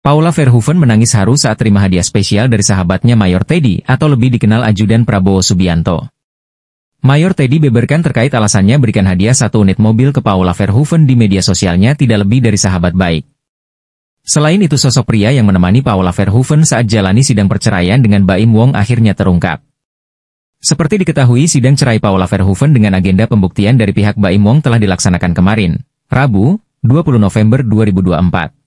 Paula Verhoeven menangis haru saat terima hadiah spesial dari sahabatnya Mayor Teddy atau lebih dikenal ajudan Prabowo Subianto. Mayor Teddy beberkan terkait alasannya berikan hadiah satu unit mobil ke Paula Verhoeven di media sosialnya tidak lebih dari sahabat baik. Selain itu sosok pria yang menemani Paula Verhoeven saat jalani sidang perceraian dengan Baim Wong akhirnya terungkap. Seperti diketahui sidang cerai Paula Verhoeven dengan agenda pembuktian dari pihak Baim Wong telah dilaksanakan kemarin, Rabu, 20 November 2024.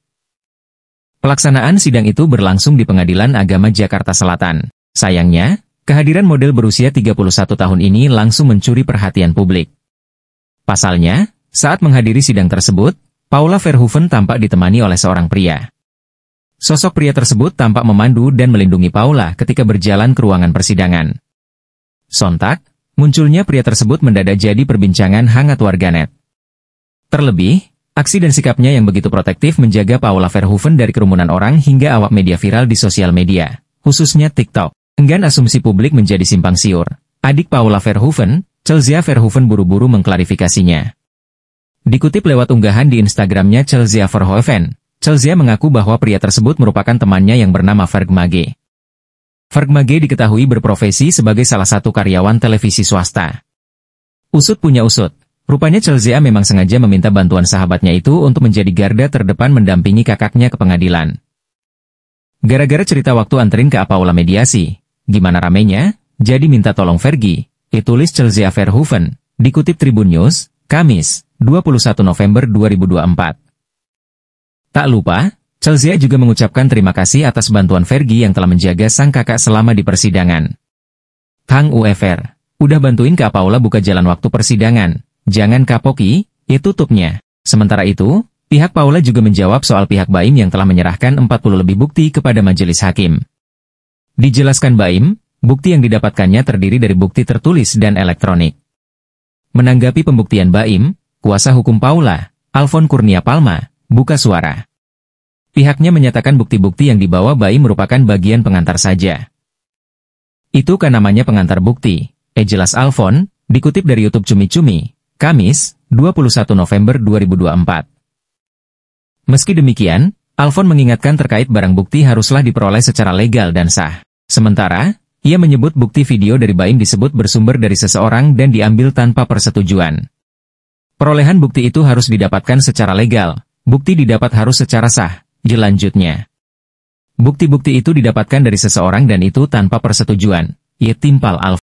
Pelaksanaan sidang itu berlangsung di Pengadilan Agama Jakarta Selatan. Sayangnya, kehadiran model berusia 31 tahun ini langsung mencuri perhatian publik. Pasalnya, saat menghadiri sidang tersebut, Paula Verhoeven tampak ditemani oleh seorang pria. Sosok pria tersebut tampak memandu dan melindungi Paula ketika berjalan ke ruangan persidangan. Sontak, munculnya pria tersebut mendadak jadi perbincangan hangat warganet. Terlebih, Aksi dan sikapnya yang begitu protektif menjaga Paula Verhoeven dari kerumunan orang hingga awak media viral di sosial media, khususnya TikTok. Enggan asumsi publik menjadi simpang siur. Adik Paula Verhoeven, Chelsea Verhoeven buru-buru mengklarifikasinya. Dikutip lewat unggahan di Instagramnya Chelsea Verhoeven, Chelsea mengaku bahwa pria tersebut merupakan temannya yang bernama Ferg Mage. Ferg Mage diketahui berprofesi sebagai salah satu karyawan televisi swasta. Usut punya usut, Rupanya Chelsea memang sengaja meminta bantuan sahabatnya itu untuk menjadi garda terdepan mendampingi kakaknya ke pengadilan. Gara-gara cerita waktu anterin ke Apaula mediasi, gimana ramenya, jadi minta tolong Fergie, ditulis Chelsea Verhoeven, dikutip Tribun News, Kamis, 21 November 2024. Tak lupa, Chelsea juga mengucapkan terima kasih atas bantuan Fergie yang telah menjaga sang kakak selama di persidangan. Kang UFR, udah bantuin ke Apaula buka jalan waktu persidangan, Jangan kapoki, itu ya tutupnya. Sementara itu, pihak Paula juga menjawab soal pihak Baim yang telah menyerahkan 40 lebih bukti kepada majelis hakim. Dijelaskan Baim, bukti yang didapatkannya terdiri dari bukti tertulis dan elektronik. Menanggapi pembuktian Baim, kuasa hukum Paula, Alfon Kurnia Palma, buka suara. Pihaknya menyatakan bukti-bukti yang dibawa Baim merupakan bagian pengantar saja. Itu kan namanya pengantar bukti. Eh jelas Alfon, dikutip dari YouTube Cumi-Cumi, Kamis, 21 November 2024. Meski demikian, Alfon mengingatkan terkait barang bukti haruslah diperoleh secara legal dan sah. Sementara, ia menyebut bukti video dari Baim disebut bersumber dari seseorang dan diambil tanpa persetujuan. Perolehan bukti itu harus didapatkan secara legal, bukti didapat harus secara sah, jelanjutnya. Bukti-bukti itu didapatkan dari seseorang dan itu tanpa persetujuan, ia timpal Alfon.